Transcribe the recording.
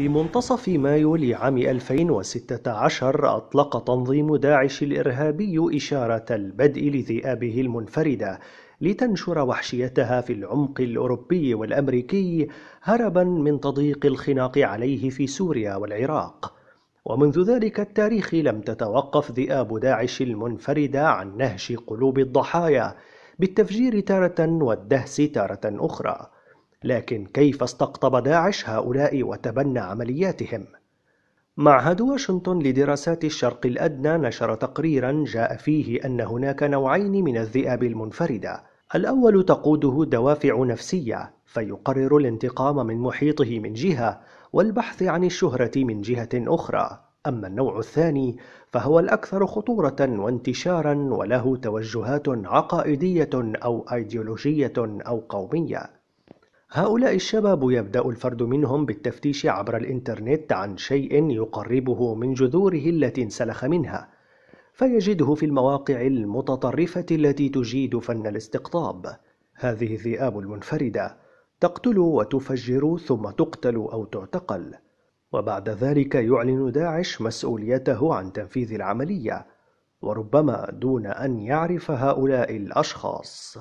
في منتصف مايو لعام 2016 أطلق تنظيم داعش الإرهابي إشارة البدء لذئابه المنفردة لتنشر وحشيتها في العمق الأوروبي والأمريكي هربا من تضييق الخناق عليه في سوريا والعراق ومنذ ذلك التاريخ لم تتوقف ذئاب داعش المنفردة عن نهش قلوب الضحايا بالتفجير تارة والدهس تارة أخرى لكن كيف استقطب داعش هؤلاء وتبنى عملياتهم؟ معهد واشنطن لدراسات الشرق الأدنى نشر تقريرا جاء فيه أن هناك نوعين من الذئاب المنفردة الأول تقوده دوافع نفسية فيقرر الانتقام من محيطه من جهة والبحث عن الشهرة من جهة أخرى أما النوع الثاني فهو الأكثر خطورة وانتشارا وله توجهات عقائدية أو أيديولوجية أو قومية هؤلاء الشباب يبدأ الفرد منهم بالتفتيش عبر الإنترنت عن شيء يقربه من جذوره التي انسلخ منها فيجده في المواقع المتطرفة التي تجيد فن الاستقطاب هذه الذئاب المنفردة تقتل وتفجر ثم تقتل أو تعتقل وبعد ذلك يعلن داعش مسؤوليته عن تنفيذ العملية وربما دون أن يعرف هؤلاء الأشخاص